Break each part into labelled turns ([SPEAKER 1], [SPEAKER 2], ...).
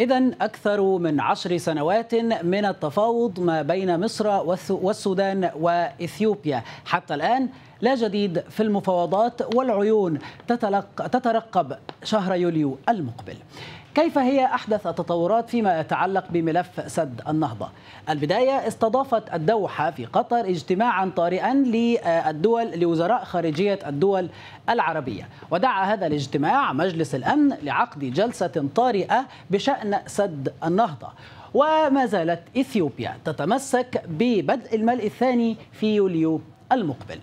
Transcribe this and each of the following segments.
[SPEAKER 1] إذا أكثر من عشر سنوات من التفاوض ما بين مصر والسودان وإثيوبيا حتى الآن لا جديد في المفاوضات والعيون تتلق... تترقب شهر يوليو المقبل كيف هي أحدث التطورات فيما يتعلق بملف سد النهضة؟ البداية استضافت الدوحة في قطر اجتماعا طارئا للدول لوزراء خارجية الدول العربية ودعا هذا الاجتماع مجلس الأمن لعقد جلسة طارئة بشأن سد النهضة وما زالت إثيوبيا تتمسك ببدء الملء الثاني في يوليو المقبل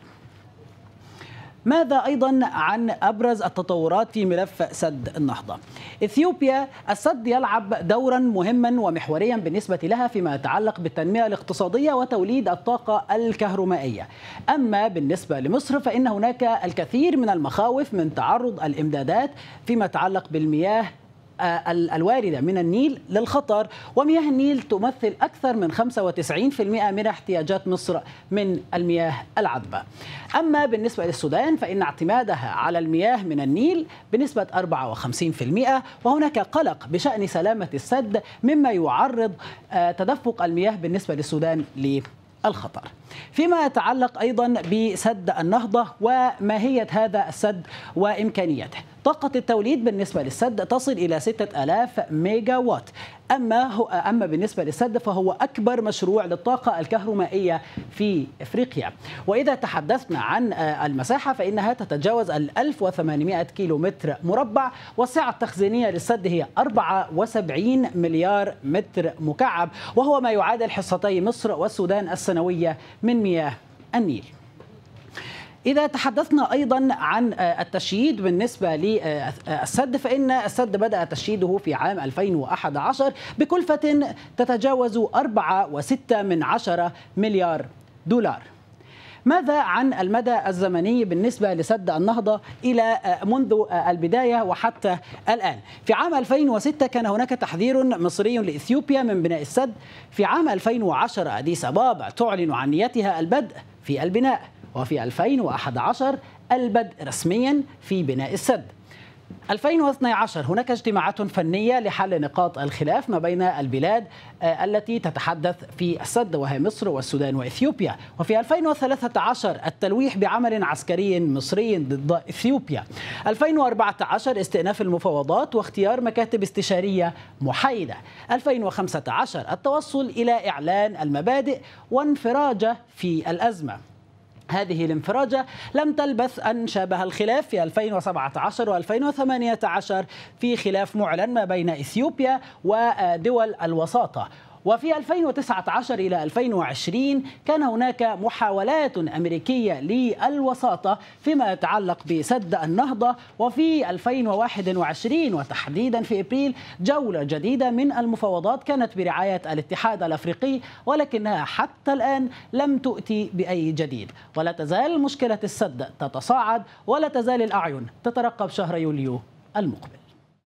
[SPEAKER 1] ماذا أيضا عن أبرز التطورات في ملف سد النهضة إثيوبيا السد يلعب دورا مهما ومحوريا بالنسبة لها فيما يتعلق بالتنمية الاقتصادية وتوليد الطاقة الكهرومائية أما بالنسبة لمصر فإن هناك الكثير من المخاوف من تعرض الإمدادات فيما يتعلق بالمياه آه، الواردة من النيل للخطر ومياه النيل تمثل أكثر من 95% من احتياجات مصر من المياه العذبة أما بالنسبة للسودان فإن اعتمادها على المياه من النيل بنسبة 54% وهناك قلق بشأن سلامة السد مما يعرض آه، تدفق المياه بالنسبة للسودان الخطر فيما يتعلق أيضا بسد النهضة وماهية هذا السد وإمكانيته طاقة التوليد بالنسبة للسد تصل إلى 6000 ميجا وات أما هو أما بالنسبة للسد فهو أكبر مشروع للطاقة الكهرومائية في إفريقيا وإذا تحدثنا عن آه، المساحة فإنها تتجاوز ال 1800 كيلومتر مربع والسعة التخزينية للسد هي 74 مليار متر مكعب وهو ما يعادل حصتي مصر والسودان السنوية من مياه النيل إذا تحدثنا أيضا عن آه، التشييد بالنسبة للسد فإن السد بدأ تشييده في عام 2011 بكلفة تتجاوز 4.6 مليار دولار ماذا عن المدى الزمني بالنسبة لسد النهضة إلى آه، منذ آه، البداية وحتى الآن في عام 2006 كان هناك تحذير مصري لإثيوبيا من بناء السد في عام 2010 أديس أبابا تعلن عن نيتها البدء في البناء وفي 2011 البدء رسميا في بناء السد 2012 هناك اجتماعات فنية لحل نقاط الخلاف ما بين البلاد آه، التي تتحدث في السد وهي مصر والسودان وإثيوبيا وفي 2013 التلويح بعمل عسكري مصري ضد إثيوبيا 2014 استئناف المفاوضات واختيار مكاتب استشارية محايدة 2015 التوصل إلى إعلان المبادئ وانفراجه في الأزمة هذه الانفراجة لم تلبث أن شابها الخلاف في 2017 و2018 في خلاف معلن ما بين إثيوبيا ودول الوساطة وفي 2019 إلى 2020 كان هناك محاولات أمريكية للوساطة فيما يتعلق بسد النهضة وفي 2021 وتحديدا في إبريل جولة جديدة من المفاوضات كانت برعاية الاتحاد الأفريقي ولكنها حتى الآن لم تؤتي بأي جديد ولا تزال مشكلة السد تتصاعد ولا تزال الأعين تترقب شهر يوليو المقبل